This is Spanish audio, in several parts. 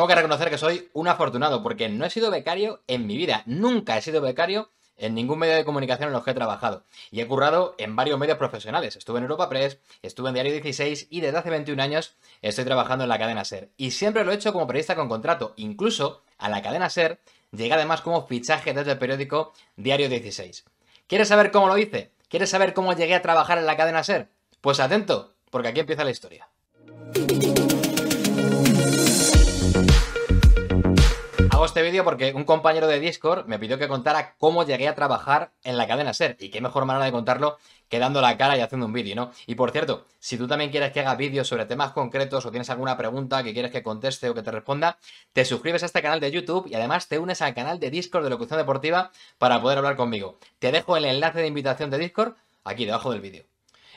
tengo que reconocer que soy un afortunado porque no he sido becario en mi vida. Nunca he sido becario en ningún medio de comunicación en los que he trabajado. Y he currado en varios medios profesionales. Estuve en Europa Press, estuve en Diario 16 y desde hace 21 años estoy trabajando en la cadena SER. Y siempre lo he hecho como periodista con contrato. Incluso a la cadena SER llegué además como fichaje desde el periódico Diario 16. ¿Quieres saber cómo lo hice? ¿Quieres saber cómo llegué a trabajar en la cadena SER? Pues atento, porque aquí empieza la historia. este vídeo porque un compañero de Discord me pidió que contara cómo llegué a trabajar en la cadena SER. Y qué mejor manera de contarlo que dando la cara y haciendo un vídeo, ¿no? Y por cierto, si tú también quieres que haga vídeos sobre temas concretos o tienes alguna pregunta que quieres que conteste o que te responda, te suscribes a este canal de YouTube y además te unes al canal de Discord de Locución Deportiva para poder hablar conmigo. Te dejo el enlace de invitación de Discord aquí debajo del vídeo.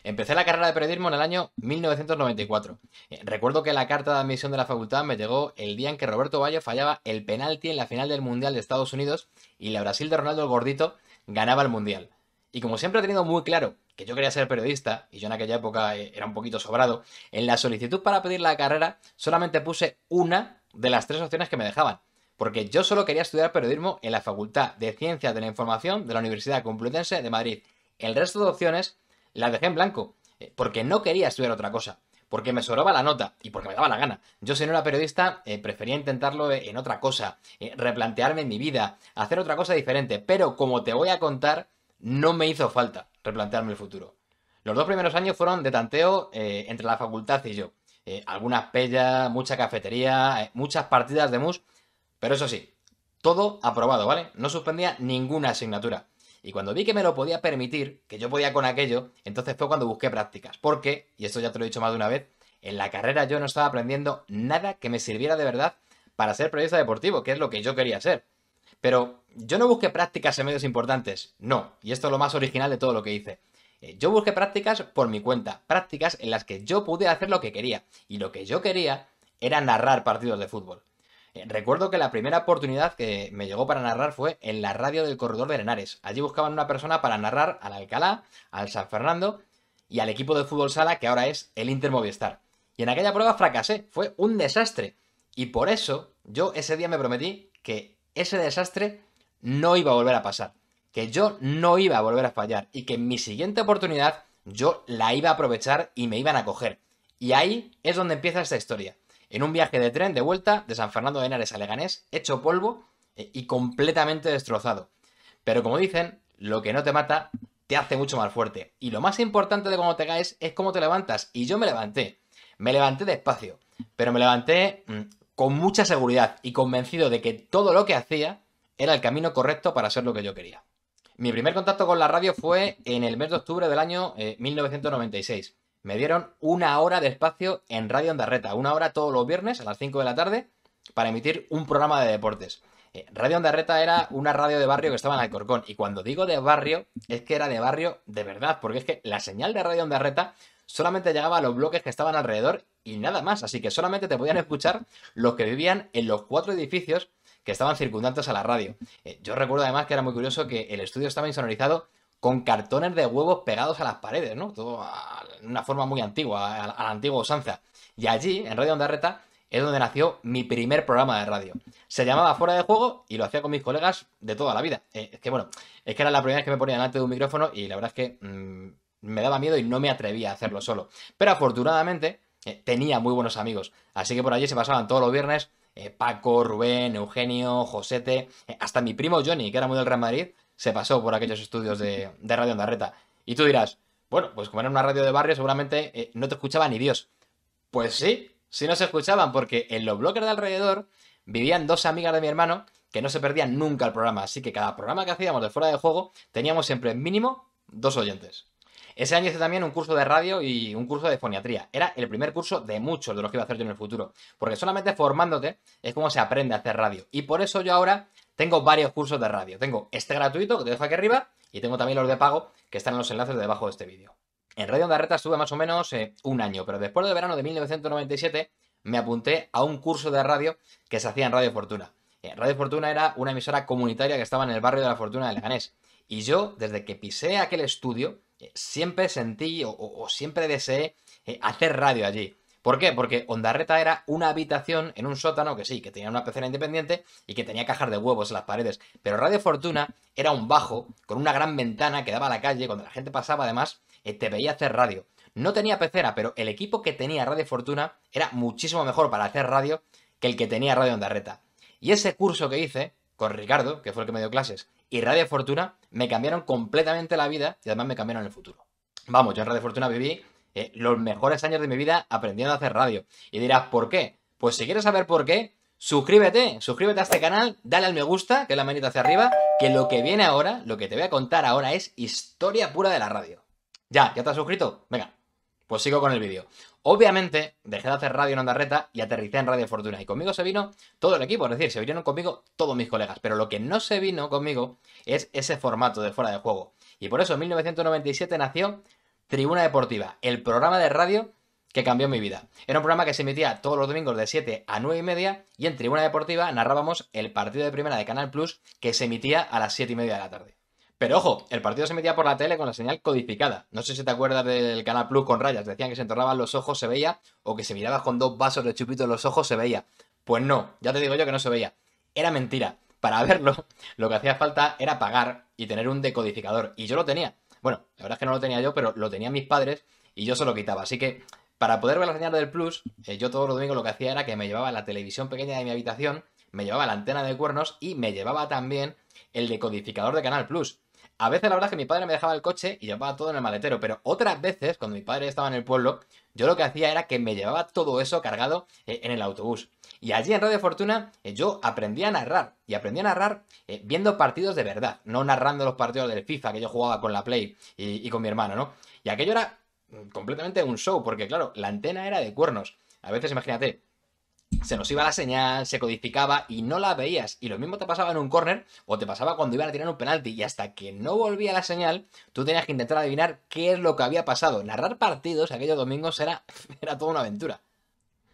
Empecé la carrera de periodismo en el año 1994. Eh, recuerdo que la carta de admisión de la facultad me llegó el día en que Roberto Valle fallaba el penalti en la final del Mundial de Estados Unidos y la Brasil de Ronaldo el Gordito ganaba el Mundial. Y como siempre he tenido muy claro que yo quería ser periodista, y yo en aquella época eh, era un poquito sobrado, en la solicitud para pedir la carrera solamente puse una de las tres opciones que me dejaban porque yo solo quería estudiar periodismo en la Facultad de Ciencias de la Información de la Universidad Complutense de Madrid. El resto de opciones las dejé en blanco, eh, porque no quería estudiar otra cosa, porque me sobraba la nota y porque me daba la gana. Yo si no era periodista, eh, prefería intentarlo en otra cosa, eh, replantearme replantearme mi vida, hacer otra cosa diferente, pero como te voy a contar, no me hizo falta replantearme el futuro. Los dos primeros años fueron de tanteo entre la facultad y yo. algunas pellas, mucha cafetería, muchas partidas de mus, pero eso sí, todo aprobado, ¿vale? No suspendía ninguna asignatura. Y cuando vi que me lo podía permitir, que yo podía con aquello, entonces fue cuando busqué prácticas. Porque, y esto ya te lo he dicho más de una vez, en la carrera yo no estaba aprendiendo nada que me sirviera de verdad para ser periodista deportivo, que es lo que yo quería ser. Pero yo no busqué prácticas en medios importantes, no, y esto es lo más original de todo lo que hice. Eh, yo busqué prácticas por mi cuenta, prácticas en las que yo pude hacer lo que quería, y lo que yo quería era narrar partidos de fútbol. Eh, recuerdo que la primera oportunidad que me llegó para narrar fue en la radio del corredor de Henares. Allí buscaban una persona para narrar al Alcalá, al San Fernando y al equipo de fútbol sala que ahora es el Inter Movistar. Y en aquella prueba fracasé, fue un desastre. Y por eso yo ese día me prometí que ese desastre no iba a volver a pasar, que yo no iba a volver a fallar y que en mi siguiente oportunidad yo la iba a aprovechar y me iban a coger. Y ahí es donde empieza esta historia en un viaje de tren de vuelta de San Fernando de Henares a Leganés, hecho polvo eh, y completamente destrozado. Pero como dicen, lo que no te mata te hace mucho más fuerte. Y lo más importante de cómo te caes es cómo te levantas. Y yo me levanté. Me levanté despacio, pero me levanté mm, con mucha seguridad y convencido de que todo lo que hacía era el camino correcto para hacer lo que yo quería. Mi primer contacto con la radio fue en el mes de octubre del año 1996. Eh, me dieron una hora de espacio en Radio Andarreta, una hora todos los viernes a las 5 de la tarde para emitir un programa de deportes. Eh, radio Andarreta era una radio de barrio que estaba en Alcorcón y cuando digo de barrio es que era de barrio de verdad, porque es que la señal de Radio Andarreta solamente llegaba a los bloques que estaban alrededor y nada más, así que solamente te podían escuchar los que vivían en los cuatro edificios que estaban circundantes a la radio. Eh, yo recuerdo además que era muy curioso que el estudio estaba insonorizado con cartones de huevos pegados a las paredes, ¿no? Todo en una forma muy antigua, a la, antigua usanza. Y allí, en Radio Andarreta, es donde nació mi primer programa de radio. Se llamaba Fuera de Juego y lo hacía con mis colegas de toda la vida. Eh, es que bueno, es que era la primera vez que me ponía delante de un micrófono y la verdad es que mm, me daba miedo y no me atrevía a hacerlo solo. Pero afortunadamente eh, tenía muy buenos amigos. Así que por allí se pasaban todos los viernes eh, Paco, Rubén, Eugenio, Josete, hasta mi primo Johnny, que era muy del Real Madrid, se pasó por aquellos estudios de, Radio Andarreta. Y tú dirás, bueno, pues como era una radio de barrio, seguramente eh, no te escuchaba ni Dios. Pues sí, sí se escuchaban, porque en los bloques de alrededor vivían dos amigas de mi hermano que no se perdían nunca el programa. Así que cada programa que hacíamos de fuera de juego teníamos siempre mínimo dos oyentes. Ese año hice también un curso de radio y un curso de foniatría. Era el primer curso de muchos de los que iba a hacer yo en el futuro. Porque solamente formándote es como se aprende a hacer radio. Y por eso yo ahora tengo varios cursos de radio. Tengo este gratuito que te dejo aquí arriba y tengo también los de pago que están en los enlaces debajo de este vídeo. En Radio Ondarreta estuve más o menos eh, un año, pero después del verano de 1997 me apunté a un curso de radio que se hacía en Radio Fortuna. Eh, radio Fortuna era una emisora comunitaria que estaba en el barrio de la Fortuna de Leganés. Y yo, desde que pisé aquel estudio, eh, siempre sentí o siempre deseé hacer radio allí. ¿Por qué? Porque Ondarreta era una habitación en un sótano que sí, que tenía una pecera independiente y que tenía cajas de huevos en las paredes. Pero Radio Fortuna era un bajo con una gran ventana que daba a la calle. Cuando la gente pasaba, además, eh, te veía hacer radio. No tenía pecera, pero el equipo que tenía Radio Fortuna era muchísimo mejor para hacer radio que el que tenía Radio Ondarreta. Y ese curso que hice con Ricardo, que fue el que me dio clases, y Radio Fortuna, me cambiaron completamente la vida y además me cambiaron el futuro. Vamos, yo en Radio Fortuna viví eh, los mejores años de mi vida aprendiendo a hacer radio. Y dirás, ¿por qué? Pues si quieres saber por qué, suscríbete, suscríbete a este canal, dale al me gusta, que es la manita hacia arriba, que lo que viene ahora, lo que te voy a contar ahora es historia pura de la radio. Ya, ¿ya te has suscrito? Venga, pues sigo con el vídeo. Obviamente, dejé de hacer radio en Onda Reta y aterricé en Radio Fortuna. Y conmigo se vino todo el equipo, es decir, se vinieron conmigo todos mis colegas. Pero lo que no se vino conmigo es ese formato de fuera de juego. Y por eso en 1997 nació Tribuna Deportiva, el programa de radio que cambió mi vida. Era un programa que se emitía todos los domingos de 7 a 9 y media y en Tribuna Deportiva narrábamos el partido de primera de Canal Plus que se emitía a las 7 y media de la tarde. Pero ojo, el partido se emitía por la tele con la señal codificada. No sé si te acuerdas del Canal Plus con rayas. Decían que se entornaban los ojos, se veía, o que se mirabas con dos vasos de chupito en los ojos, se veía. Pues no, ya te digo yo que no se veía. Era mentira. Para verlo, lo que hacía falta era pagar y tener un decodificador. Y yo lo tenía. Bueno, la verdad es que no lo tenía yo, pero lo tenían mis padres y yo se lo quitaba. Así que para poder ver la señal del Plus, eh, yo todos los domingos lo que hacía era que me llevaba la televisión pequeña de mi habitación, me llevaba la antena de cuernos y me llevaba también el decodificador de Canal Plus. A veces la verdad es que mi padre me dejaba el coche y llevaba todo en el maletero, pero otras veces, cuando mi padre estaba en el pueblo, yo lo que hacía era que me llevaba todo eso cargado eh, en el autobús. Y allí en Radio Fortuna eh, yo aprendí a narrar. Y aprendí a narrar eh, viendo partidos de verdad, no narrando los partidos del FIFA que yo jugaba con la Play y, y con mi hermano, ¿no? Y aquello era mm, completamente un show, porque claro, la antena era de cuernos. A veces, imagínate, se nos iba la señal, se codificaba y no la veías. Y lo mismo te pasaba en un córner o te pasaba cuando iban a tirar un penalti. Y hasta que no volvía la señal, tú tenías que intentar adivinar qué es lo que había pasado. Narrar partidos aquellos domingos era, era toda una aventura.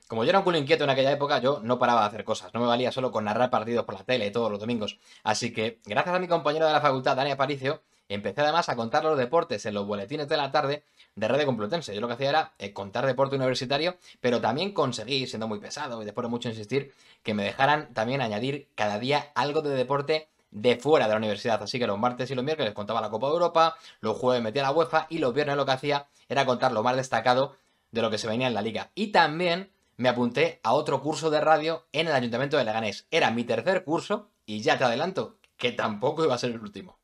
Como yo era un culo inquieto en aquella época, yo no paraba de hacer cosas. No me valía solo con narrar partidos por la tele todos los domingos. Así que, gracias a mi compañero de la facultad, Dani Aparicio, Empecé además a contar los deportes en los boletines de la tarde de Red Complutense. Yo lo que hacía era eh, contar deporte universitario, pero también conseguí, siendo muy pesado y después de mucho insistir, que me dejaran también añadir cada día algo de deporte de fuera de la universidad. Así que los martes y los miércoles contaba la Copa de Europa, los jueves metía la UEFA y los viernes lo que hacía era contar lo más destacado de lo que se venía en la liga. Y también me apunté a otro curso de radio en el Ayuntamiento de Leganés. Era mi tercer curso y ya te adelanto que tampoco iba a ser el último.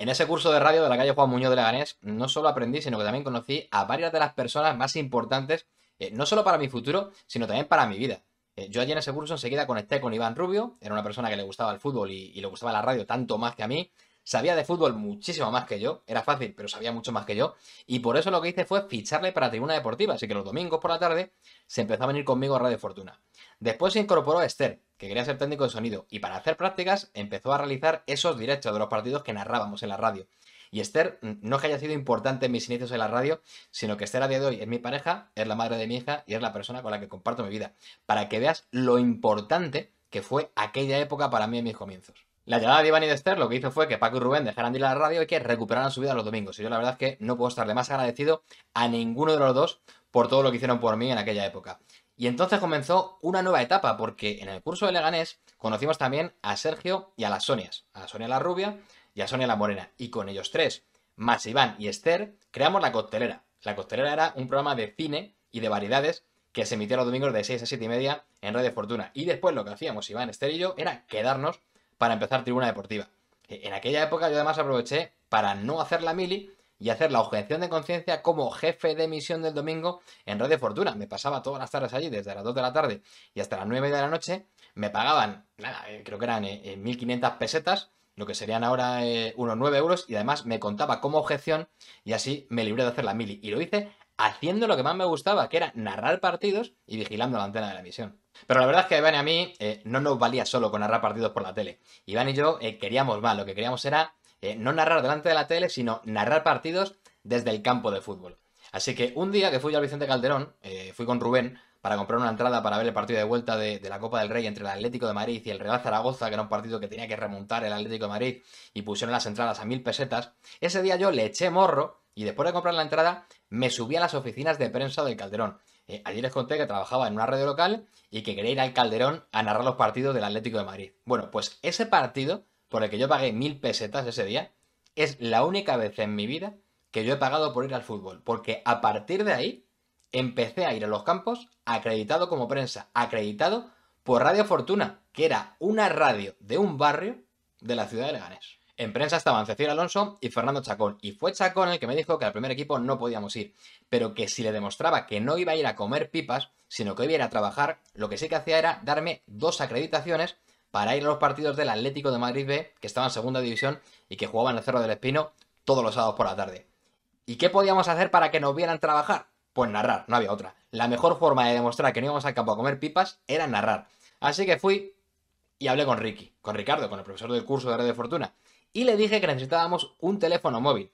En ese curso de radio de la calle Juan Muñoz de Leganés no solo aprendí, sino que también conocí a varias de las personas más importantes, eh, no solo para mi futuro, sino también para mi vida. Eh, yo allí en ese curso enseguida conecté con Iván Rubio, era una persona que le gustaba el fútbol y, le gustaba la radio tanto más que a mí, sabía de fútbol muchísimo más que yo, era fácil, pero sabía mucho más que yo, y por eso lo que hice fue ficharle para Tribuna Deportiva, así que los domingos por la tarde se empezaba a venir conmigo a Radio Fortuna. Después se incorporó a Esther, que quería ser técnico de sonido, y para hacer prácticas empezó a realizar esos directos de los partidos que narrábamos en la radio. Y Esther no que haya sido importante en mis inicios en la radio, sino que Esther a día de hoy es mi pareja, es la madre de mi hija y es la persona con la que comparto mi vida. Para que veas lo importante que fue aquella época para mí en mis comienzos. La llamada de Iván y de Esther lo que hizo fue que Paco y Rubén dejaran de ir a la radio y que recuperaran su vida los domingos. Y yo la verdad es que no puedo estarle más agradecido a ninguno de los dos por todo lo que hicieron por mí en aquella época. Y entonces comenzó una nueva etapa, porque en el curso de Leganés conocimos también a Sergio y a las Sonias, a Sonia la Rubia y a Sonia la Morena. Y con ellos tres, más Iván y Esther, creamos La Coctelera. La Coctelera era un programa de cine y de variedades que se emitía los domingos de 6 a 7 y media en Radio Fortuna. Y después lo que hacíamos Iván, Esther y yo era quedarnos para empezar Tribuna Deportiva. E, en aquella época yo además aproveché para no hacer la mili y hacer la objeción de conciencia como jefe de misión del domingo en Radio Fortuna. Me pasaba todas las tardes allí, desde las 2 de la tarde y hasta las 9 de la noche. Me pagaban, nada, eh, creo que eran 1.500 eh, pesetas, lo que serían ahora eh, unos 9 euros, y además me contaba como objeción y así me libré de hacer la mili. Y lo hice haciendo lo que más me gustaba, que era narrar partidos y vigilando la antena de la misión. Pero la verdad es que a Iván y a mí no nos valía solo con narrar partidos por la tele. Iván y yo queríamos más, lo que queríamos era eh, no narrar delante de la tele, sino narrar partidos desde el campo de fútbol. Así que un día que fui yo al Vicente Calderón, eh, fui con Rubén para comprar una entrada para ver el partido de vuelta de, la Copa del Rey entre el Atlético de Madrid y el Real Zaragoza, que era un partido que tenía que remontar el Atlético de Madrid, y pusieron las entradas a mil pesetas. Ese día yo le eché morro y después de comprar la entrada me subí a las oficinas de prensa del Calderón. Eh, allí les conté que trabajaba en una red local y que quería ir al Calderón a narrar los partidos del Atlético de Madrid. Bueno, pues ese partido por el que yo pagué mil pesetas ese día, es la única vez en mi vida que yo he pagado por ir al fútbol. Porque a partir de ahí empecé a ir a los campos acreditado como prensa, acreditado por Radio Fortuna, que era una radio de un barrio de la ciudad de Leganés. En prensa estaban Cecilio Alonso y Fernando Chacón, y fue Chacón el que me dijo que al primer equipo no podíamos ir, pero que si le demostraba que no iba a ir a comer pipas, sino que iba a ir a trabajar, lo que sí que hacía era darme dos acreditaciones para ir a los partidos del Atlético de Madrid B, que estaba en segunda división y que jugaban en el Cerro del Espino todos los sábados por la tarde. ¿Y qué podíamos hacer para que nos vieran trabajar? Pues narrar, no había otra. La mejor forma de demostrar que no íbamos al campo a comer pipas era narrar. Así que fui y hablé con Ricky, con Ricardo, con el profesor del curso de Red de Fortuna, y le dije que necesitábamos un teléfono móvil.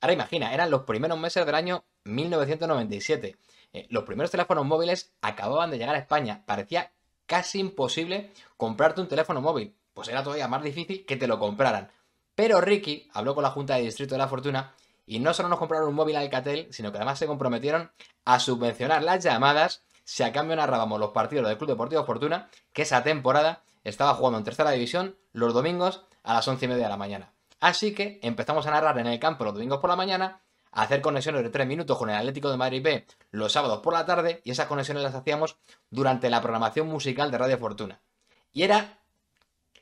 Ahora imagina, eran los primeros meses del año 1997. Eh, los primeros teléfonos móviles acababan de llegar a España. Parecía casi imposible comprarte un teléfono móvil, pues era todavía más difícil que te lo compraran. Pero Ricky habló con la Junta de Distrito de la Fortuna y no solo nos compraron un móvil Alcatel, sino que además se comprometieron a subvencionar las llamadas si a cambio narrábamos los partidos del Club Deportivo Fortuna, que esa temporada estaba jugando en tercera división los domingos a las once y media de la mañana. Así que empezamos a narrar en el campo los domingos por la mañana hacer conexiones de 3 minutos con el Atlético de Madrid B los sábados por la tarde y esas conexiones las hacíamos durante la programación musical de Radio Fortuna. Y era,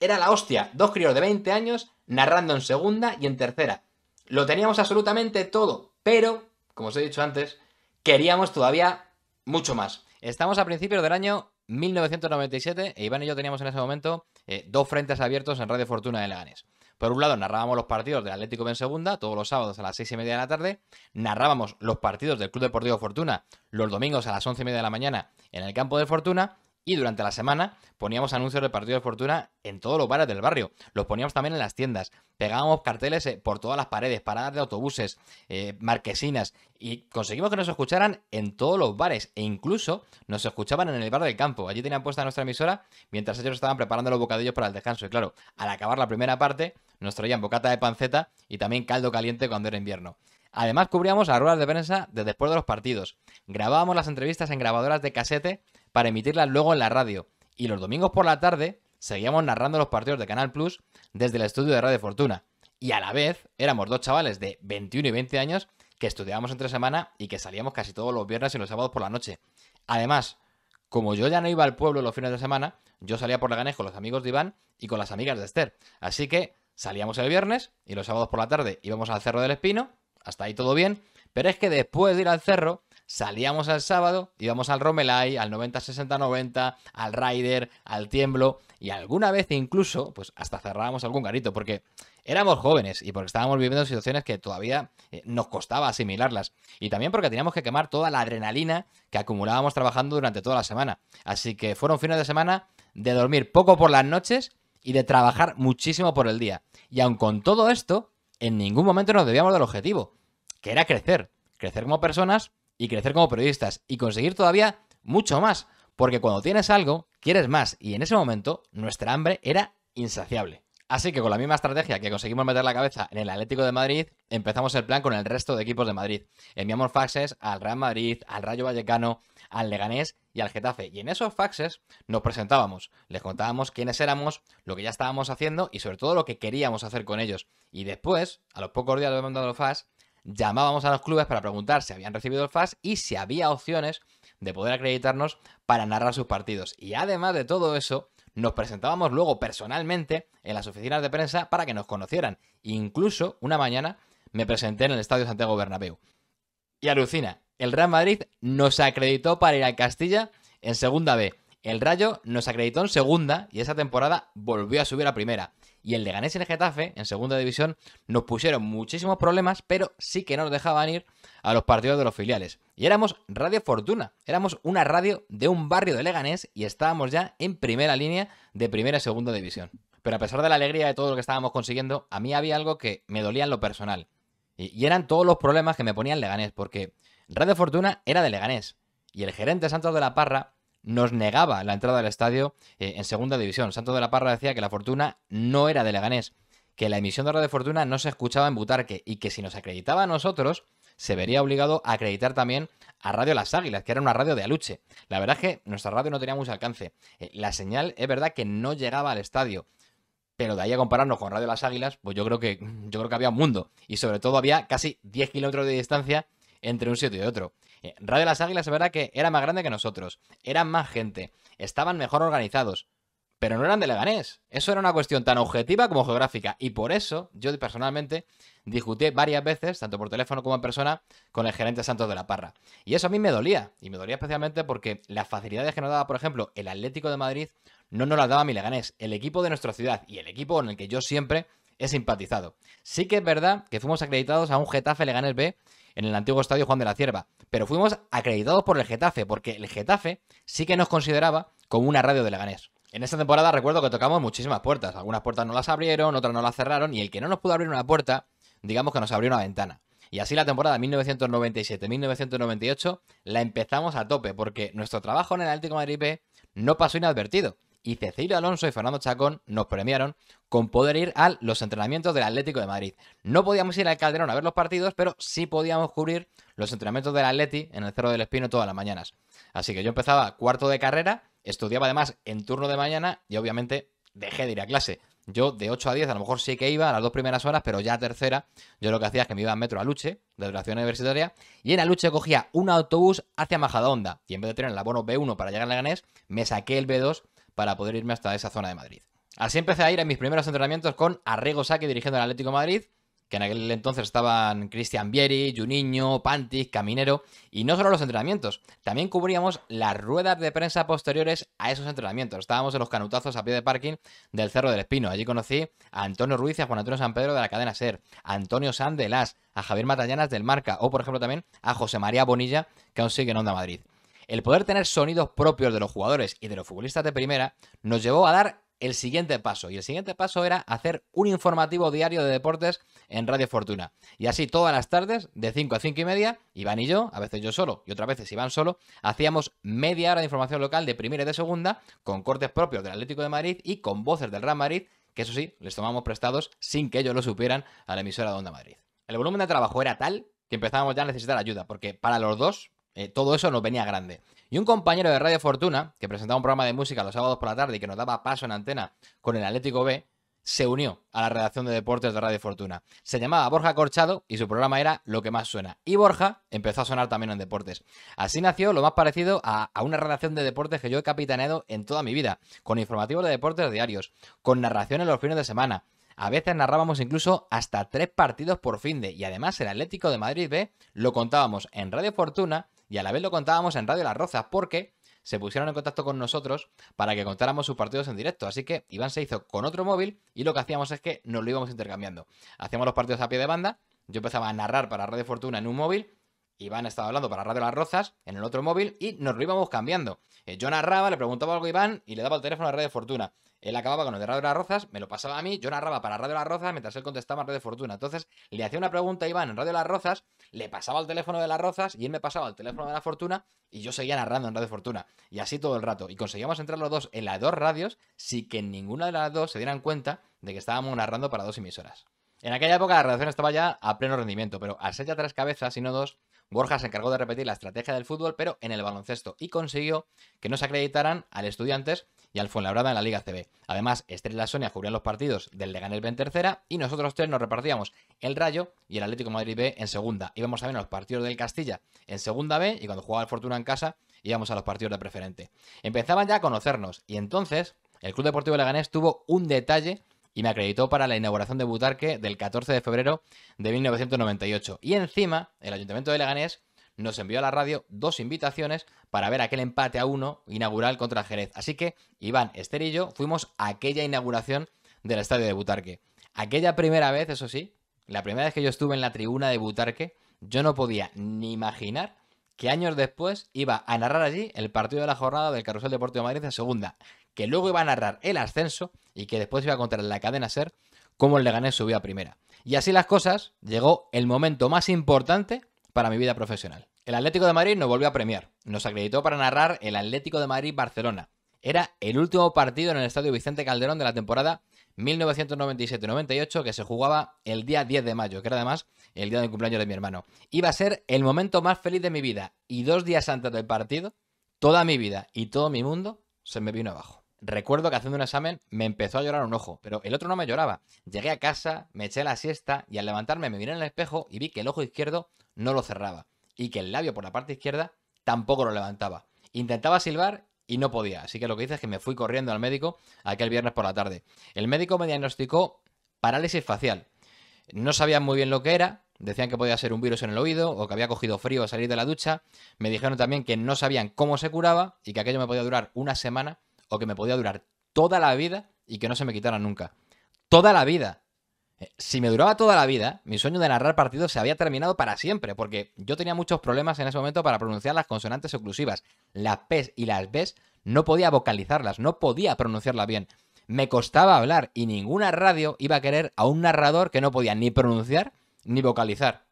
era la hostia, dos críos de 20 años narrando en segunda y en tercera. Lo teníamos absolutamente todo, pero, como os he dicho antes, queríamos todavía mucho más. Estamos a principios del año 1997 e Iván y yo teníamos en ese momento eh, dos frentes abiertos en Radio Fortuna de Leganés. Por un lado, narrábamos los partidos del Atlético Ben segunda, todos los sábados a las seis y media de la tarde. Narrábamos los partidos del Club Deportivo Fortuna los domingos a las once y media de la mañana en el campo de Fortuna. Y durante la semana poníamos anuncios de partido de fortuna en todos los bares del barrio. Los poníamos también en las tiendas. Pegábamos carteles eh, por todas las paredes, paradas de autobuses, eh, marquesinas. Y conseguimos que nos escucharan en todos los bares. E incluso nos escuchaban en el bar del campo. Allí tenían puesta nuestra emisora mientras ellos estaban preparando los bocadillos para el descanso. Y claro, al acabar la primera parte, nos traían bocata de panceta y también caldo caliente cuando era invierno. Además, cubríamos las ruedas de prensa de después de los partidos. Grabábamos las entrevistas en grabadoras de casete para emitirlas luego en la radio. Y los domingos por la tarde seguíamos narrando los partidos de Canal Plus desde el estudio de Radio Fortuna. Y a la vez éramos dos chavales de 21 y 20 años que estudiábamos entre semana y que salíamos casi todos los viernes y los sábados por la noche. Además, como yo ya no iba al pueblo los fines de semana, yo salía por la ganes con los amigos de Iván y con las amigas de Esther. Así que salíamos el viernes y los sábados por la tarde íbamos al Cerro del Espino hasta ahí todo bien, pero es que después de ir al cerro, salíamos al sábado, íbamos al Romelay, al 90-60-90, al Rider, al Tiemblo, y alguna vez incluso, pues hasta cerrábamos algún garito, porque éramos jóvenes y porque estábamos viviendo situaciones que todavía eh, nos costaba asimilarlas. Y también porque teníamos que quemar toda la adrenalina que acumulábamos trabajando durante toda la semana. Así que fueron fines de semana de dormir poco por las noches y de trabajar muchísimo por el día. Y aun con todo esto, en ningún momento nos debíamos del objetivo, que era crecer, crecer como personas y crecer como periodistas y conseguir todavía mucho más, porque cuando tienes algo, quieres más y en ese momento nuestra hambre era insaciable. Así que con la misma estrategia que conseguimos meter la cabeza en el Atlético de Madrid, empezamos el plan con el resto de equipos de Madrid. Enviamos faxes al Real Madrid, al Rayo Vallecano, al Leganés y al Getafe. Y en esos faxes nos presentábamos, les contábamos quiénes éramos, lo que ya estábamos haciendo y sobre todo lo que queríamos hacer con ellos. Y después, a los pocos días de mandado los fax, llamábamos a los clubes para preguntar si habían recibido el fax y si había opciones de poder acreditarnos para narrar sus partidos. Y además de todo eso, nos presentábamos luego personalmente en las oficinas de prensa para que nos conocieran. Incluso una mañana me presenté en el Estadio Santiago Bernabéu. Y alucina, el Real Madrid nos acreditó para ir a Castilla en segunda B. El Rayo nos acreditó en segunda y esa temporada volvió a subir a primera. Y el Leganés y el Getafe, en segunda división, nos pusieron muchísimos problemas, pero sí que nos dejaban ir a los partidos de los filiales. Y éramos Radio Fortuna, éramos una radio de un barrio de Leganés y estábamos ya en primera línea de primera y segunda división. Pero a pesar de la alegría de todo lo que estábamos consiguiendo, a mí había algo que me dolía en lo personal. Y eran todos los problemas que me ponían Leganés, porque Radio Fortuna era de Leganés y el gerente Santos de la Parra nos negaba la entrada al estadio eh, en segunda división. Santos de la Parra decía que la Fortuna no era de Leganés, que la emisión de Radio Fortuna no se escuchaba en Butarque y que si nos acreditaba a nosotros se vería obligado a acreditar también a Radio Las Águilas, que era una radio de Aluche. La verdad es que nuestra radio no tenía mucho alcance. Eh, la señal es verdad que no llegaba al estadio. Pero de ahí a compararnos con Radio Las Águilas, pues yo creo que yo creo que había un mundo. Y sobre todo había casi 10 kilómetros de distancia entre un sitio y otro. Eh, Radio Las Águilas, es verdad que era más grande que nosotros, eran más gente, estaban mejor organizados, pero no eran de Leganés. Eso era una cuestión tan objetiva como geográfica. Y por eso yo personalmente discutí varias veces, tanto por teléfono como en persona, con el gerente Santos de la Parra. Y eso a mí me dolía. Y me dolía especialmente porque las facilidades que nos daba, por ejemplo, el Atlético de Madrid no nos las daba mi Leganés, el equipo de nuestra ciudad y el equipo con el que yo siempre he simpatizado. Sí que es verdad que fuimos acreditados a un Getafe Leganés B en el antiguo estadio Juan de la Cierva, pero fuimos acreditados por el Getafe, porque el Getafe sí que nos consideraba como una radio de Leganés. En esta temporada recuerdo que tocamos muchísimas puertas, algunas puertas no las abrieron, otras no las cerraron, y el que no nos pudo abrir una puerta, digamos que nos abrió una ventana. Y así la temporada 1997-1998 la empezamos a tope, porque nuestro trabajo en el Atlético de Madrid no pasó inadvertido y Cecilio Alonso y Fernando Chacón nos premiaron con poder ir a los entrenamientos del Atlético de Madrid. No podíamos ir al Calderón a ver los partidos, pero sí podíamos cubrir los entrenamientos del Atleti en el Cerro del Espino todas las mañanas. Así que yo empezaba cuarto de carrera, estudiaba además en turno de mañana y obviamente dejé de ir a clase. Yo de 8 a 10 a lo mejor sí que iba a las dos primeras horas, pero ya tercera yo lo que hacía es que me iba en metro a Luche, de duración universitaria, y en Luche cogía un autobús hacia Majadahonda. Y en vez de tener el abono B1 para llegar a Leganés, me saqué el B2 para poder irme hasta esa zona de Madrid. Así empecé a ir a mis primeros entrenamientos con Arrigo Saque dirigiendo el Atlético Madrid, que en aquel entonces estaban Cristian Vieri, Juninho, Pantis, Caminero, y no solo los entrenamientos, también cubríamos las ruedas de prensa posteriores a esos entrenamientos. Estábamos en los canutazos a pie de parking del Cerro del Espino. Allí conocí a Antonio Ruiz a Juan Antonio San Pedro de la cadena SER, a Antonio San de LAS, a Javier Matallanas del Marca, o por ejemplo también a José María Bonilla, que aún sigue en Onda Madrid. El poder tener sonidos propios de los jugadores y de los futbolistas de primera nos llevó a dar el siguiente paso. Y el siguiente paso era hacer un informativo diario de deportes en Radio Fortuna. Y así todas las tardes, de 5 a 5 y media, Iván y yo, a veces yo solo y otras veces Iván solo, hacíamos media hora de información local de primera y de segunda, con cortes propios del Atlético de Madrid y con voces del Real Madrid, que eso sí, les tomamos prestados sin que ellos lo supieran a la emisora de Onda Madrid. El volumen de trabajo era tal que empezábamos ya a necesitar ayuda, porque para los dos, eh, todo eso nos venía grande. Y un compañero de Radio Fortuna, que presentaba un programa de música los sábados por la tarde y que nos daba paso en antena con el Atlético B, se unió a la redacción de deportes de Radio Fortuna. Se llamaba Borja Corchado y su programa era Lo que más suena. Y Borja empezó a sonar también en deportes. Así nació lo más parecido a, una redacción de deportes que yo he capitaneado en toda mi vida, con informativos de deportes diarios, con narraciones los fines de semana. A veces narrábamos incluso hasta tres partidos por fin de, y además el Atlético de Madrid B lo contábamos en Radio Fortuna y a la vez lo contábamos en Radio Las Rozas porque se pusieron en contacto con nosotros para que contáramos sus partidos en directo. Así que Iván se hizo con otro móvil y lo que hacíamos es que nos lo íbamos intercambiando. Hacíamos los partidos a pie de banda, yo empezaba a narrar para Radio Fortuna en un móvil Iván estaba hablando para Radio Las Rozas en el otro móvil y nos lo íbamos cambiando. Eh, yo narraba, le preguntaba algo a Iván y le daba el teléfono a Radio Fortuna. Él acababa con el de Radio Las Rozas, me lo pasaba a mí, yo narraba para Radio Las Rozas mientras él contestaba a Radio Fortuna. Entonces le hacía una pregunta a Iván en Radio Las Rozas, le pasaba el teléfono de Las Rozas y él me pasaba el teléfono de La Fortuna y yo seguía narrando en Radio Fortuna. Y así todo el rato. Y conseguíamos entrar los dos en las dos radios sin que ninguna de las dos se dieran cuenta de que estábamos narrando para dos emisoras. En aquella época la relación estaba ya a pleno rendimiento, pero al ser ya tres cabezas y no dos, Borja se encargó de repetir la estrategia del fútbol, pero en el baloncesto, y consiguió que no se acreditaran al Estudiantes y al Fuenlabrada en la Liga CB. Además, Estrella y la Sonia cubrían los partidos del Leganés B en tercera, y nosotros tres nos repartíamos el Rayo y el Atlético Madrid B en segunda. Íbamos a a los partidos del Castilla en segunda B, y cuando jugaba el Fortuna en casa, íbamos a los partidos de preferente. Empezaban ya a conocernos, y entonces el Club Deportivo Leganés tuvo un detalle y me acreditó para la inauguración de Butarque del 14 de febrero de 1998. Y encima, el Ayuntamiento de Leganés nos envió a la radio dos invitaciones para ver aquel empate a uno inaugural contra Jerez. Así que Iván, Esther y yo fuimos a aquella inauguración del estadio de Butarque. Aquella primera vez, eso sí, la primera vez que yo estuve en la tribuna de Butarque, yo no podía ni imaginar que años después iba a narrar allí el partido de la jornada del Carrusel Deportivo de Madrid en segunda, que luego iba a narrar el ascenso y que después iba a contar en la cadena SER cómo el Leganés subió a primera. Y así las cosas, llegó el momento más importante para mi vida profesional. El Atlético de Madrid nos volvió a premiar. Nos acreditó para narrar el Atlético de Madrid-Barcelona. Era el último partido en el Estadio Vicente Calderón de la temporada 1997-98 que se jugaba el día 10 de mayo, que era además el día del cumpleaños de mi hermano. Iba a ser el momento más feliz de mi vida. Y dos días antes del partido, toda mi vida y todo mi mundo se me vino abajo. Recuerdo que haciendo un examen me empezó a llorar un ojo, pero el otro no me lloraba. Llegué a casa, me eché la siesta y al levantarme me miré en el espejo y vi que el ojo izquierdo no lo cerraba y que el labio por la parte izquierda tampoco lo levantaba. Intentaba silbar y no podía, así que lo que hice es que me fui corriendo al médico aquel viernes por la tarde. El médico me diagnosticó parálisis facial, no sabían muy bien lo que era, decían que podía ser un virus en el oído o que había cogido frío al salir de la ducha. Me dijeron también que no sabían cómo se curaba y que aquello me podía durar una semana o que me podía durar toda la vida y que no se me quitara nunca. Toda la vida. Eh, si me duraba toda la vida, mi sueño de narrar partidos se había terminado para siempre, porque yo tenía muchos problemas en ese momento para pronunciar las consonantes oclusivas. Las P y las B no podía vocalizarlas, no podía pronunciarlas bien me costaba hablar y ninguna radio iba a querer a un narrador que no podía ni pronunciar ni vocalizar.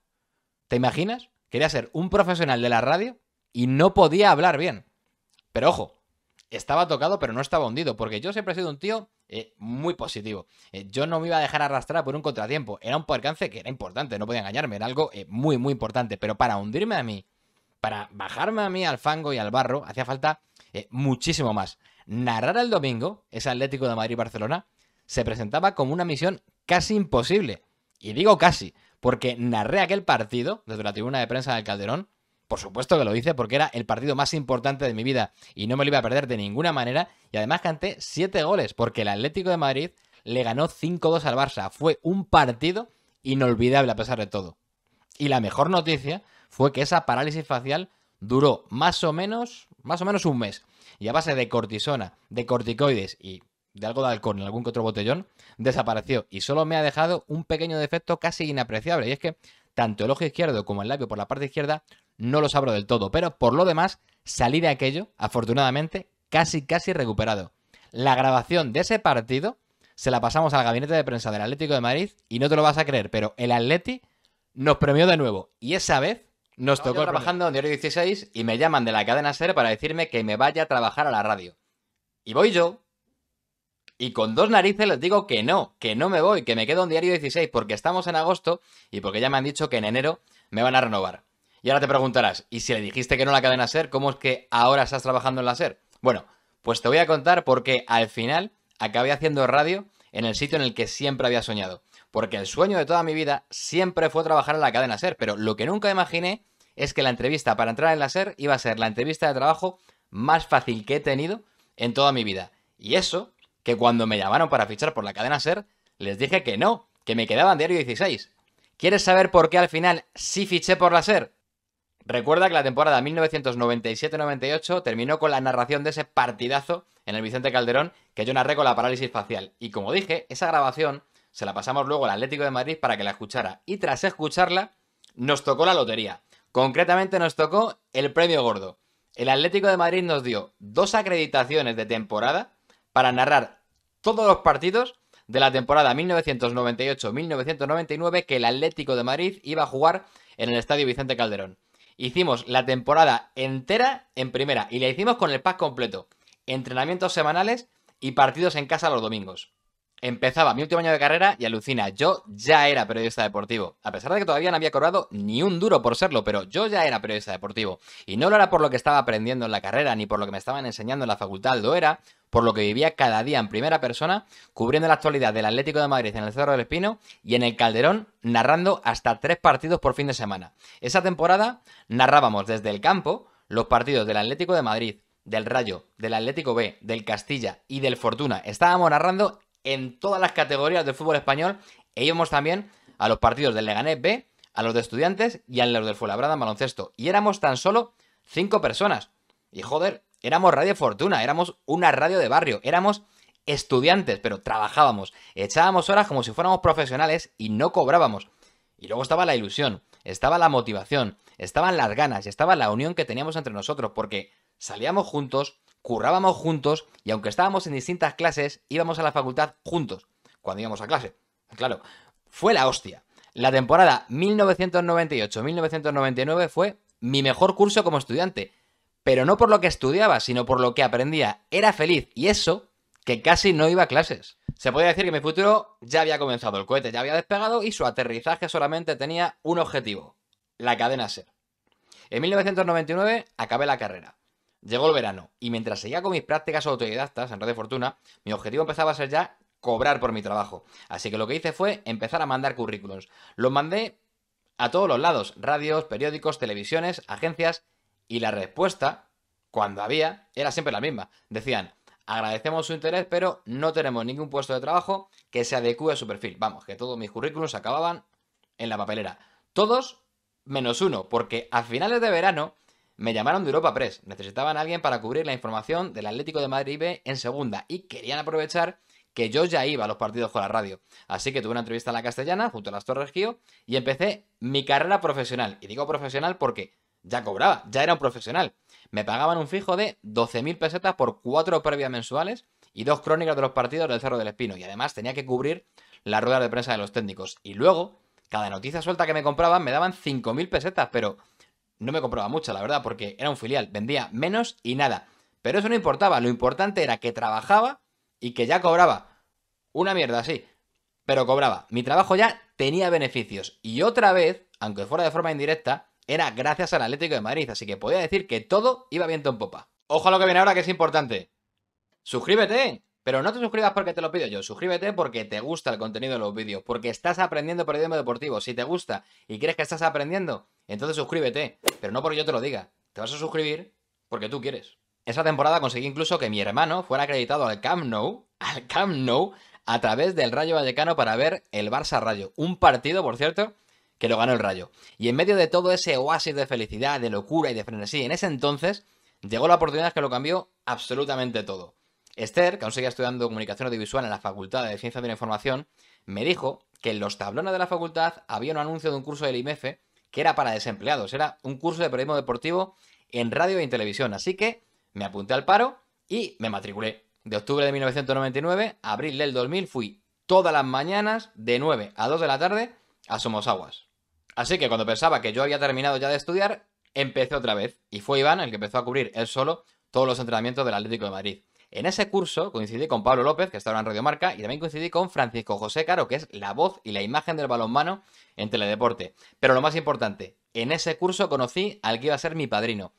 ¿Te imaginas? Quería ser un profesional de la radio y no podía hablar bien. Pero ojo, estaba tocado pero no estaba hundido, porque yo siempre he sido un tío eh, muy positivo. Eh, yo no me iba a dejar arrastrar por un contratiempo. Era un alcance que era importante, no podía engañarme, era algo eh, muy, muy importante. Pero para hundirme a mí, para bajarme a mí al fango y al barro, hacía falta muchísimo más narrar el domingo, ese Atlético de Madrid-Barcelona, se presentaba como una misión casi imposible. Y digo casi, porque narré aquel partido desde la tribuna de prensa del Calderón. Por supuesto que lo hice porque era el partido más importante de mi vida y no me lo iba a perder de ninguna manera. Y además canté siete goles porque el Atlético de Madrid le ganó 5-2 al Barça. Fue un partido inolvidable a pesar de todo. Y la mejor noticia fue que esa parálisis facial duró más o menos, más o menos un mes. Y a base de cortisona, de corticoides y de algo de alcohol en algún que otro botellón, desapareció. Y solo me ha dejado un pequeño defecto casi inapreciable. Y es que tanto el ojo izquierdo como el labio por la parte izquierda no los abro del todo. Pero por lo demás, salí de aquello, afortunadamente, casi, casi recuperado. La grabación de ese partido se la pasamos al gabinete de prensa del Atlético de Madrid y no te lo vas a creer, pero el Atleti nos premió de nuevo. Y esa vez nos tocó trabajando en Diario 16 y me llaman de la cadena SER para decirme que me vaya a trabajar a la radio. Y voy yo. Y con dos narices les digo que no, que no me voy, que me quedo en Diario 16 porque estamos en agosto y porque ya me han dicho que en enero me van a renovar. Y ahora te preguntarás, ¿y si le dijiste que no a la cadena SER, cómo es que ahora estás trabajando en la SER? Bueno, pues te voy a contar porque al final acabé haciendo radio en el sitio en el que siempre había soñado. Porque el sueño de toda mi vida siempre fue trabajar en la cadena SER, pero lo que nunca imaginé es que la entrevista para entrar en la SER iba a ser la entrevista de trabajo más fácil que he tenido en toda mi vida. Y eso, que cuando me llamaron para fichar por la cadena SER, les dije que no, que me quedaban diario 16. ¿Quieres saber por qué al final sí fiché por la SER? Recuerda que la temporada 1997-98 terminó con la narración de ese partidazo en el Vicente Calderón que yo narré con la parálisis facial. Y como dije, esa grabación se la pasamos luego al Atlético de Madrid para que la escuchara. Y tras escucharla, nos tocó la lotería. Concretamente nos tocó el premio gordo. El Atlético de Madrid nos dio dos acreditaciones de temporada para narrar todos los partidos de la temporada 1998-1999 que el Atlético de Madrid iba a jugar en el Estadio Vicente Calderón. Hicimos la temporada entera en primera y la hicimos con el pack completo, entrenamientos semanales y partidos en casa los domingos. Empezaba mi último año de carrera y alucina, yo ya era periodista deportivo. A pesar de que todavía no había cobrado ni un duro por serlo, pero yo ya era periodista deportivo. Y no lo era por lo que estaba aprendiendo en la carrera, ni por lo que me estaban enseñando en la facultad, lo era por lo que vivía cada día en primera persona, cubriendo la actualidad del Atlético de Madrid en el Cerro del Espino y en el Calderón, narrando hasta tres partidos por fin de semana. Esa temporada narrábamos desde el campo los partidos del Atlético de Madrid, del Rayo, del Atlético B, del Castilla y del Fortuna. Estábamos narrando en todas las categorías del fútbol español e íbamos también a los partidos del Leganés B, a los de Estudiantes y a los del Fuenlabrada en baloncesto. Y éramos tan solo cinco personas. Y joder, éramos Radio Fortuna, éramos una radio de barrio, éramos estudiantes, pero trabajábamos, echábamos horas como si fuéramos profesionales y no cobrábamos. Y luego estaba la ilusión, estaba la motivación, estaban las ganas y estaba la unión que teníamos entre nosotros, porque salíamos juntos, currábamos juntos y aunque estábamos en distintas clases, íbamos a la facultad juntos, cuando íbamos a clase. Claro, fue la hostia. La temporada 1998-1999 fue mi mejor curso como estudiante, pero no por lo que estudiaba, sino por lo que aprendía. Era feliz y eso que casi no iba a clases. Se podría decir que mi futuro ya había comenzado, el cohete ya había despegado y su aterrizaje solamente tenía un objetivo, la cadena SER. En 1999 acabé la carrera. Llegó el verano y mientras seguía con mis prácticas autodidactas en Red de Fortuna, mi objetivo empezaba a ser ya cobrar por mi trabajo. Así que lo que hice fue empezar a mandar currículums. Los mandé a todos los lados, radios, periódicos, televisiones, agencias, y la respuesta, cuando había, era siempre la misma. Decían, agradecemos su interés, pero no tenemos ningún puesto de trabajo que se adecue a su perfil. Vamos, que todos mis currículums acababan en la papelera. Todos menos uno, porque a finales de verano me llamaron de Europa Press, necesitaban a alguien para cubrir la información del Atlético de Madrid B en segunda y querían aprovechar que yo ya iba a los partidos con la radio. Así que tuve una entrevista en la castellana junto a las Torres Gio y empecé mi carrera profesional. Y digo profesional porque ya cobraba, ya era un profesional. Me pagaban un fijo de 12.000 pesetas por cuatro previas mensuales y dos crónicas de los partidos del Cerro del Espino. Y además tenía que cubrir la rueda de prensa de los técnicos. Y luego, cada noticia suelta que me compraban me daban 5.000 pesetas, pero no me compraba mucho, la verdad, porque era un filial, vendía menos y nada. Pero eso no importaba, lo importante era que trabajaba y que ya cobraba. Una mierda sí. pero cobraba. Mi trabajo ya tenía beneficios. Y otra vez, aunque fuera de forma indirecta, era gracias al Atlético de Madrid, así que podía decir que todo iba viento en popa. Ojo a lo que viene ahora, que es importante. ¡Suscríbete! Pero no te suscribas porque te lo pido yo, suscríbete porque te gusta el contenido de los vídeos, porque estás aprendiendo por idioma deportivo. Si te gusta y crees que estás aprendiendo, entonces suscríbete, pero no porque yo te lo diga. Te vas a suscribir porque tú quieres. Esa temporada conseguí incluso que mi hermano fuera acreditado al Camp Nou, al Camp Nou, a través del Rayo Vallecano para ver el Barça Rayo. Un partido, por cierto, que lo ganó el Rayo. Y en medio de todo ese oasis de felicidad, de locura y de frenesí, en ese entonces llegó la oportunidad que lo cambió absolutamente todo. Esther, que aún seguía estudiando comunicación audiovisual en la Facultad de Ciencias de la Información, me dijo que en los tablones de la facultad había un anuncio de un curso del IMEFE que era para desempleados, era un curso de periodismo deportivo en radio y en televisión. Así que me apunté al paro y me matriculé. De octubre de 1999 a abril del 2000 fui todas las mañanas de 9 a 2 de la tarde a Somosaguas. Así que cuando pensaba que yo había terminado ya de estudiar, empecé otra vez. Y fue Iván el que empezó a cubrir él solo todos los entrenamientos del Atlético de Madrid. En ese curso coincidí con Pablo López, que está ahora en Radio Marca, y también coincidí con Francisco José Caro, que es la voz y la imagen del balonmano en Teledeporte. Pero lo más importante, en ese curso conocí al que iba a ser mi padrino,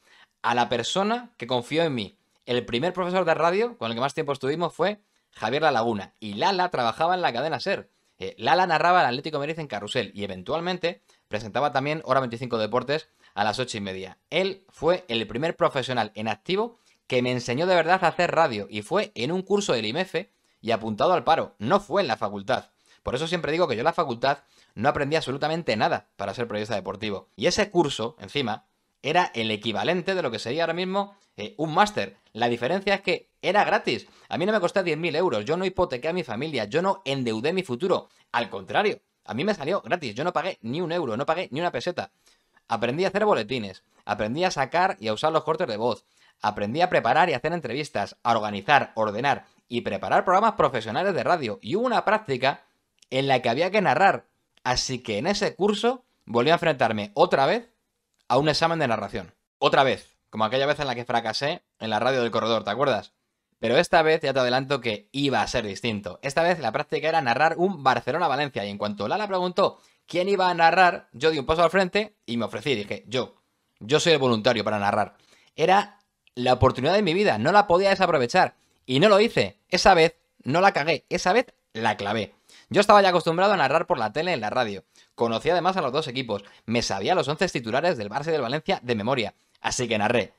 a la persona que confió en mí. El primer profesor de radio con el que más tiempo estuvimos fue Javier La Laguna, y Lala trabajaba en la cadena SER. Eh, Lala narraba el Atlético de en Carrusel y eventualmente presentaba también Hora 25 Deportes a las ocho y media. Él fue el primer profesional en activo que me enseñó de verdad a hacer radio y fue en un curso del IMEFE e y apuntado al paro, no fue en la facultad. Por eso siempre digo que yo en la facultad no aprendí absolutamente nada para ser periodista deportivo. Y ese curso, encima, era el equivalente de lo que sería ahora mismo eh, un máster. La diferencia es que era gratis. A mí no me costó 10.000 euros, yo no hipotequé a mi familia, yo no endeudé mi futuro. Al contrario, a mí me salió gratis, yo no pagué ni un euro, no pagué ni una peseta. Aprendí a hacer boletines, aprendí a sacar y a usar los cortes de voz, Aprendí a preparar y hacer entrevistas, a organizar, ordenar y preparar programas profesionales de radio y hubo una práctica en la que había que narrar. Así que en ese curso volví a enfrentarme otra vez a un examen de narración. Otra vez, como aquella vez en la que fracasé en la radio del corredor, ¿te acuerdas? Pero esta vez ya te adelanto que iba a ser distinto. Esta vez la práctica era narrar un Barcelona-Valencia y en cuanto Lala preguntó quién iba a narrar, yo di un paso al frente y me ofrecí. Dije, yo, yo soy el voluntario para narrar. Era la oportunidad de mi vida, no la podía desaprovechar. Y no lo hice. Esa vez no la cagué, esa vez la clavé. Yo estaba ya acostumbrado a narrar por la tele y en la radio. Conocía además a los dos equipos. Me sabía los 11 titulares del Barça y del Valencia de memoria. Así que narré.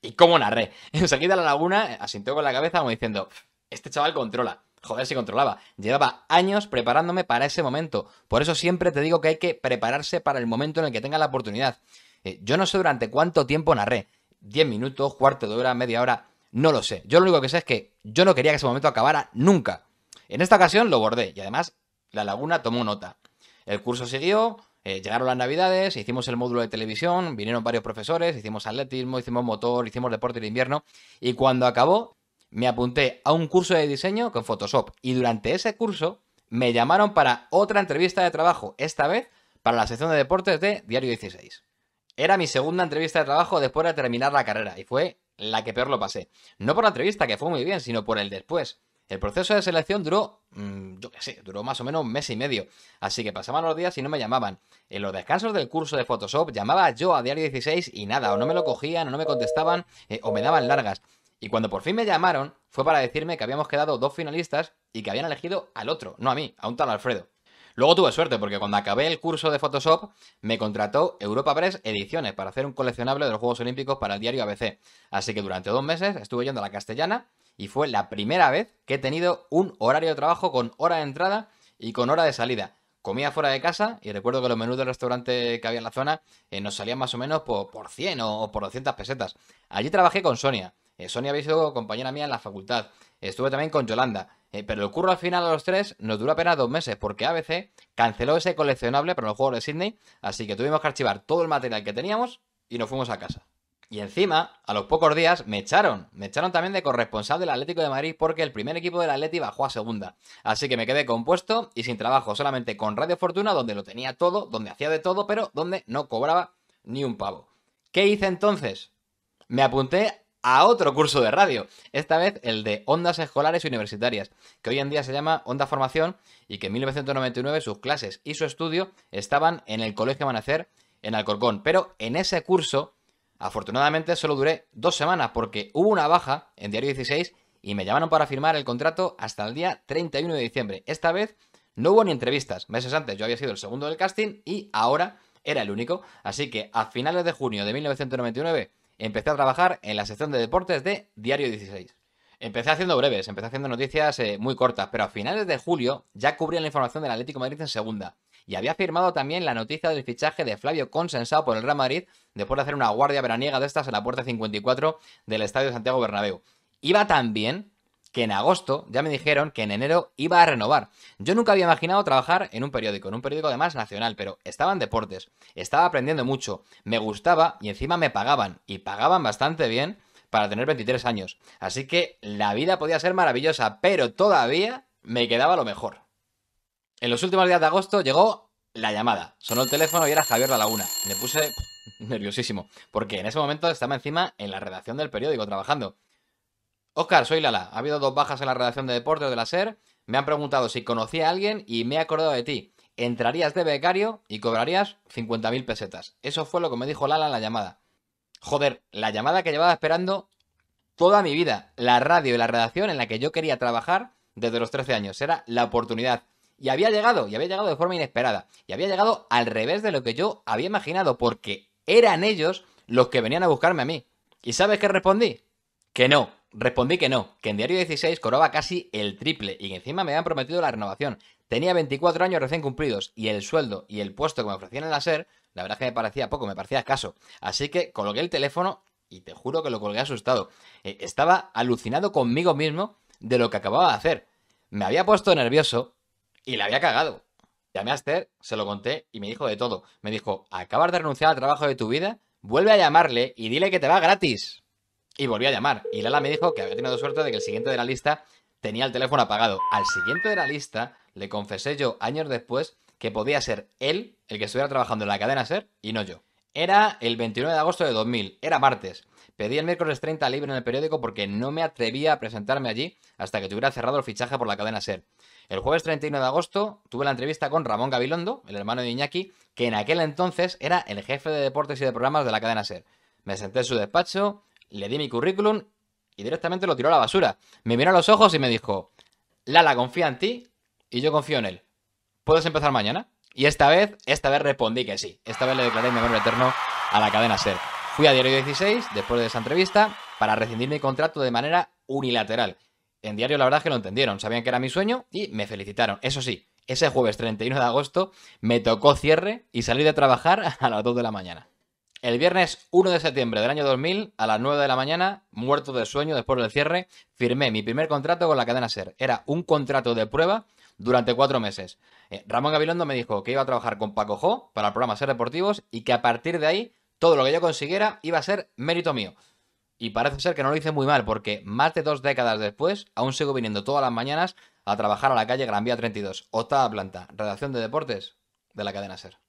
¿Y cómo narré? Enseguida la laguna asintió con la cabeza como diciendo, este chaval controla. Joder, si controlaba. Llevaba años preparándome para ese momento. Por eso siempre te digo que hay que prepararse para el momento en el que tenga la oportunidad. Eh, yo no sé durante cuánto tiempo narré. 10 minutos, cuarto de hora, media hora, no lo sé. Yo lo único que sé es que yo no quería que ese momento acabara nunca. En esta ocasión lo bordé y además la laguna tomó nota. El curso siguió, eh, llegaron las navidades, hicimos el módulo de televisión, vinieron varios profesores, hicimos atletismo, hicimos motor, hicimos deporte de invierno y cuando acabó me apunté a un curso de diseño con Photoshop y durante ese curso me llamaron para otra entrevista de trabajo, esta vez para la sección de deportes de Diario 16. Era mi segunda entrevista de trabajo después de terminar la carrera y fue la que peor lo pasé. No por la entrevista, que fue muy bien, sino por el después. El proceso de selección duró, mm, yo qué sé, duró más o menos un mes y medio, así que pasaban los días y no me llamaban. En los descansos del curso de Photoshop llamaba yo a Diario 16 y nada, o no me lo cogían, o no me contestaban, eh, o me daban largas. Y cuando por fin me llamaron, fue para decirme que habíamos quedado dos finalistas y que habían elegido al otro, no a mí, a un tal Alfredo. Luego tuve suerte porque cuando acabé el curso de Photoshop me contrató Europa Press Ediciones para hacer un coleccionable de los Juegos Olímpicos para el diario ABC. Así que durante dos meses estuve yendo a la castellana y fue la primera vez que he tenido un horario de trabajo con hora de entrada y con hora de salida. Comía fuera de casa y recuerdo que los menús del restaurante que había en la zona eh, nos salían más o menos por, 100 o, o por 200 pesetas. Allí trabajé con Sonia eh, Sonia había sido compañera mía en la facultad. Estuve también con Yolanda. Eh, pero el curro al final a los tres nos duró apenas dos meses porque ABC canceló ese coleccionable para los juegos de Sydney, así que tuvimos que archivar todo el material que teníamos y nos fuimos a casa. Y encima, a los pocos días, me echaron. Me echaron también de corresponsal del Atlético de Madrid porque el primer equipo del Atleti bajó a segunda. Así que me quedé compuesto y sin trabajo, solamente con Radio Fortuna, donde lo tenía todo, donde hacía de todo, pero donde no cobraba ni un pavo. ¿Qué hice entonces? Me apunté a otro curso de radio, esta vez el de Ondas Escolares y Universitarias, que hoy en día se llama Onda Formación y que en 1999 sus clases y su estudio estaban en el Colegio Amanecer en Alcorcón. Pero en ese curso, afortunadamente, solo duré dos semanas porque hubo una baja en Diario 16 y me llamaron para firmar el contrato hasta el día 31 de diciembre. Esta vez no hubo ni entrevistas. Meses antes yo había sido el segundo del casting y ahora era el único. Así que a finales de junio de 1999 empecé a trabajar en la sección de deportes de Diario 16. Empecé haciendo breves, empecé haciendo noticias eh, muy cortas, pero a finales de julio ya cubría la información del Atlético Madrid en segunda. Y había firmado también la noticia del fichaje de Flavio Consensado por el Real Madrid después de hacer una guardia veraniega de estas en la puerta 54 del Estadio Santiago Bernabéu. Iba también que en agosto ya me dijeron que en enero iba a renovar. Yo nunca había imaginado trabajar en un periódico, en un periódico además nacional, pero estaba en deportes, estaba aprendiendo mucho, me gustaba y encima me pagaban, y pagaban bastante bien para tener 23 años. Así que la vida podía ser maravillosa, pero todavía me quedaba lo mejor. En los últimos días de agosto llegó la llamada. Sonó el teléfono y era Javier La Laguna. Me puse nerviosísimo, porque en ese momento estaba encima en la redacción del periódico trabajando. Oscar, soy Lala. Ha habido dos bajas en la redacción de deportes de la SER. Me han preguntado si conocía a alguien y me he acordado de ti. Entrarías de becario y cobrarías 50.000 pesetas. Eso fue lo que me dijo Lala en la llamada. Joder, la llamada que llevaba esperando toda mi vida. La radio y la redacción en la que yo quería trabajar desde los 13 años. Era la oportunidad. Y había llegado, y había llegado de forma inesperada. Y había llegado al revés de lo que yo había imaginado, porque eran ellos los que venían a buscarme a mí. ¿Y sabes qué respondí? Que no, Respondí que no, que en Diario 16 cobraba casi el triple y que encima me habían prometido la renovación. Tenía 24 años recién cumplidos y el sueldo y el puesto que me ofrecían en la SER, la verdad que me parecía poco, me parecía escaso. Así que coloqué el teléfono y te juro que lo colgué asustado. Eh, estaba alucinado conmigo mismo de lo que acababa de hacer. Me había puesto nervioso y le había cagado. Llamé a Esther, se lo conté y me dijo de todo. Me dijo, acabas de renunciar al trabajo de tu vida, vuelve a llamarle y dile que te va gratis y volví a llamar. Y Lala me dijo que había tenido suerte de que el siguiente de la lista tenía el teléfono apagado. Al siguiente de la lista le confesé yo años después que podía ser él el que estuviera trabajando en la cadena SER y no yo. Era el 29 de agosto de 2000, era martes. Pedí el miércoles 30 libre en el periódico porque no me atrevía a presentarme allí hasta que tuviera cerrado el fichaje por la cadena SER. El jueves 31 de agosto tuve la entrevista con Ramón Gabilondo, el hermano de Iñaki, que en aquel entonces era el jefe de deportes y de programas de la cadena SER. Me senté en su despacho, le di mi currículum y directamente lo tiró a la basura. Me miró a los ojos y me dijo, Lala confía en ti y yo confío en él. ¿Puedes empezar mañana? Y esta vez, esta vez respondí que sí. Esta vez le declaré mi amor eterno a la cadena SER. Fui a Diario 16, después de esa entrevista, para rescindir mi contrato de manera unilateral. En Diario la verdad es que lo entendieron, sabían que era mi sueño y me felicitaron. Eso sí, ese jueves 31 de agosto me tocó cierre y salí de trabajar a las 2 de la mañana. El viernes 1 de septiembre del año 2000, a las 9 de la mañana, muerto de sueño después del cierre, firmé mi primer contrato con la cadena SER. Era un contrato de prueba durante cuatro meses. Eh, Ramón Gabilondo me dijo que iba a trabajar con Paco Jo para el programa Ser Deportivos y que a partir de ahí todo lo que yo consiguiera iba a ser mérito mío. Y parece ser que no lo hice muy mal porque más de dos décadas después aún sigo viniendo todas las mañanas a trabajar a la calle Gran Vía 32, octava planta, redacción de deportes de la cadena SER.